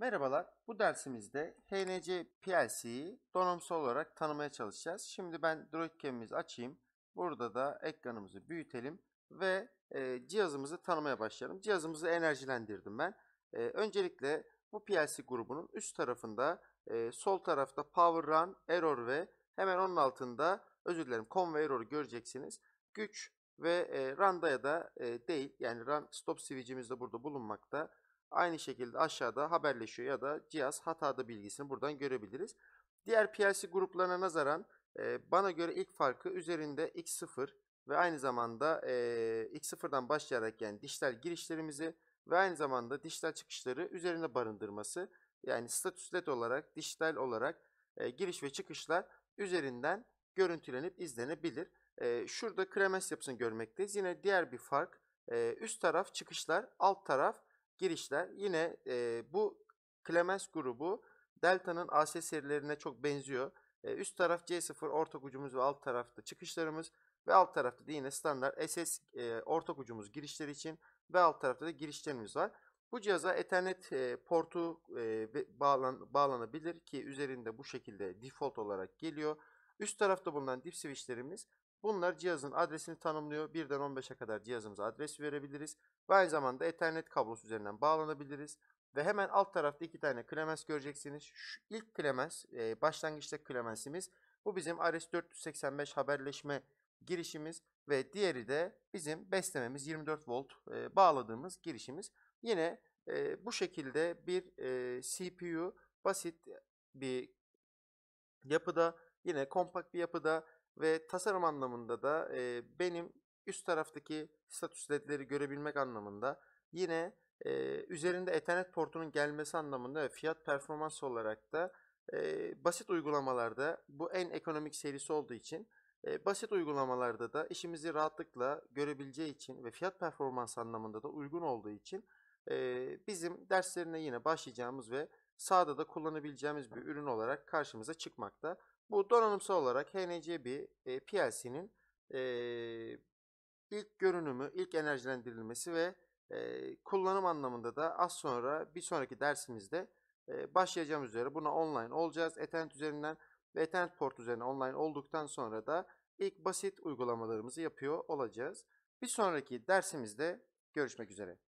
Merhabalar, bu dersimizde HNC PLC'yi donanımsal olarak tanımaya çalışacağız. Şimdi ben Droid Cam'imizi açayım. Burada da ekranımızı büyütelim ve e, cihazımızı tanımaya başlayalım. Cihazımızı enerjilendirdim ben. E, öncelikle bu PLC grubunun üst tarafında e, sol tarafta Power Run, Error ve hemen onun altında özür dilerim Con ve Error'u göreceksiniz. Güç ve e, Run'da ya da e, değil yani Run Stop switch'imiz de burada bulunmakta. Aynı şekilde aşağıda haberleşiyor ya da cihaz hatada bilgisini buradan görebiliriz. Diğer PLC gruplarına nazaran e, bana göre ilk farkı üzerinde X0 ve aynı zamanda e, X0'dan başlayarak yani dijital girişlerimizi ve aynı zamanda dijital çıkışları üzerinde barındırması. Yani statüslet olarak, dijital olarak e, giriş ve çıkışlar üzerinden görüntülenip izlenebilir. E, şurada kremes yapısını görmekteyiz. Yine diğer bir fark e, üst taraf çıkışlar, alt taraf girişler. Yine e, bu Clemens grubu delta'nın AS serilerine çok benziyor. E, üst taraf C0 ortak ucumuz ve alt tarafta çıkışlarımız ve alt tarafta da yine standart SS e, ortak ucumuz girişleri için ve alt tarafta da girişlerimiz var. Bu cihaza Ethernet e, portu e, bağlan, bağlanabilir ki üzerinde bu şekilde default olarak geliyor. Üst tarafta bulunan dip switchlerimiz Bunlar cihazın adresini tanımlıyor. 1'den 15'e kadar cihazımıza adres verebiliriz. Ve aynı zamanda Ethernet kablosu üzerinden bağlanabiliriz. Ve hemen alt tarafta iki tane klemens göreceksiniz. Şu ilk klemens, e, başlangıçta klemensimiz. Bu bizim RS485 haberleşme girişimiz ve diğeri de bizim beslememiz 24 volt e, bağladığımız girişimiz. Yine e, bu şekilde bir e, CPU basit bir yapıda yine kompakt bir yapıda ve tasarım anlamında da e, benim üst taraftaki status ledleri görebilmek anlamında yine e, üzerinde Ethernet portunun gelmesi anlamında fiyat performans olarak da e, basit uygulamalarda bu en ekonomik serisi olduğu için e, basit uygulamalarda da işimizi rahatlıkla görebileceği için ve fiyat performans anlamında da uygun olduğu için e, bizim derslerine yine başlayacağımız ve sahada da kullanabileceğimiz bir ürün olarak karşımıza çıkmakta. Bu donanımsal olarak HNC bir e, PLC'nin e, ilk görünümü, ilk enerjilendirilmesi ve e, kullanım anlamında da az sonra bir sonraki dersimizde e, başlayacağım üzere buna online olacağız. Ethernet üzerinden ve Ethernet port üzerine online olduktan sonra da ilk basit uygulamalarımızı yapıyor olacağız. Bir sonraki dersimizde görüşmek üzere.